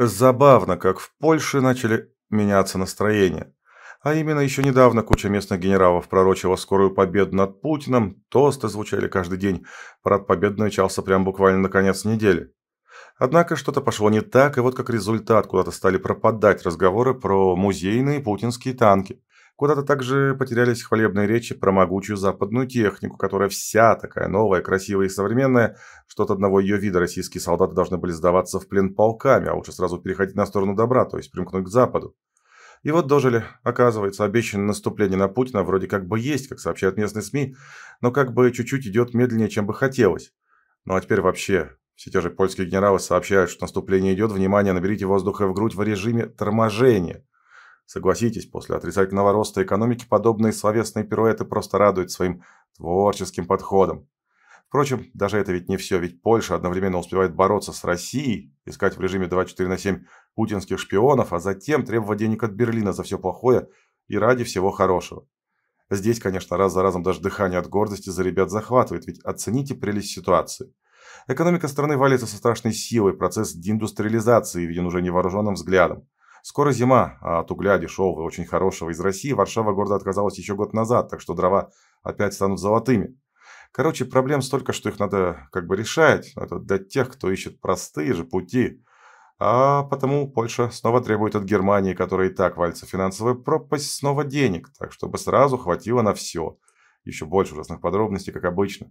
Забавно, как в Польше начали меняться настроения. А именно, еще недавно куча местных генералов пророчила скорую победу над Путиным, тосты звучали каждый день, парад побед начался прям буквально на конец недели. Однако что-то пошло не так, и вот как результат куда-то стали пропадать разговоры про музейные путинские танки. Куда-то также потерялись хвалебные речи про могучую западную технику, которая вся такая новая, красивая и современная, что от одного ее вида российские солдаты должны были сдаваться в плен полками, а лучше сразу переходить на сторону добра, то есть примкнуть к Западу. И вот дожили. Оказывается, обещанное наступление на Путина вроде как бы есть, как сообщают местные СМИ, но как бы чуть-чуть идет медленнее, чем бы хотелось. Ну а теперь вообще, все те же польские генералы сообщают, что наступление идет, внимание, наберите воздуха в грудь в режиме торможения. Согласитесь, после отрицательного роста экономики подобные словесные пируэты просто радуют своим творческим подходом. Впрочем, даже это ведь не все, ведь Польша одновременно успевает бороться с Россией, искать в режиме 24 на 7 путинских шпионов, а затем требовать денег от Берлина за все плохое и ради всего хорошего. Здесь, конечно, раз за разом даже дыхание от гордости за ребят захватывает, ведь оцените прелесть ситуации. Экономика страны валится со страшной силой, процесс деиндустриализации виден уже невооруженным взглядом. Скоро зима, а от угля дешевого и очень хорошего из России Варшава гордо отказалась еще год назад, так что дрова опять станут золотыми. Короче, проблем столько, что их надо как бы решать. Это для тех, кто ищет простые же пути. А потому Польша снова требует от Германии, которая и так вальца финансовая пропасть, снова денег, так чтобы сразу хватило на все. Еще больше ужасных подробностей, как обычно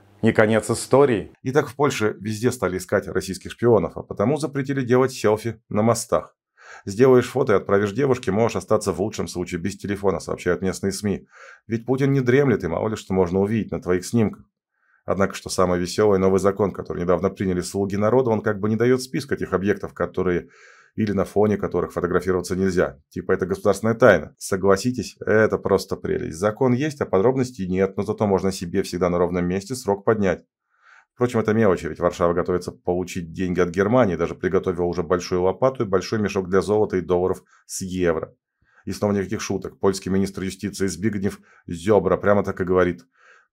не конец истории. Итак, в Польше везде стали искать российских шпионов, а потому запретили делать селфи на мостах. Сделаешь фото и отправишь девушке, можешь остаться в лучшем случае без телефона, сообщают местные СМИ. Ведь Путин не дремлет, и мало ли что можно увидеть на твоих снимках. Однако, что самое веселое, новый закон, который недавно приняли слуги народа, он как бы не дает списка тех объектов, которые или на фоне которых фотографироваться нельзя. Типа это государственная тайна. Согласитесь, это просто прелесть. Закон есть, а подробностей нет, но зато можно себе всегда на ровном месте срок поднять. Впрочем, это мелочи, ведь Варшава готовится получить деньги от Германии, даже приготовила уже большую лопату и большой мешок для золота и долларов с евро. И снова никаких шуток. Польский министр юстиции Збигнев Зебра прямо так и говорит.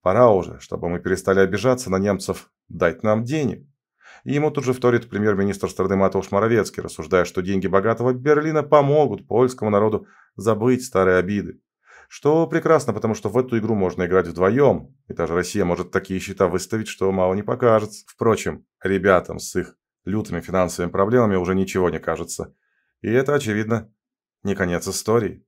Пора уже, чтобы мы перестали обижаться на немцев, дать нам денег. И ему тут же вторит премьер-министр страны Матуш Моровецкий, рассуждая, что деньги богатого Берлина помогут польскому народу забыть старые обиды. Что прекрасно, потому что в эту игру можно играть вдвоем, и даже Россия может такие счета выставить, что мало не покажется. Впрочем, ребятам с их лютыми финансовыми проблемами уже ничего не кажется. И это, очевидно, не конец истории.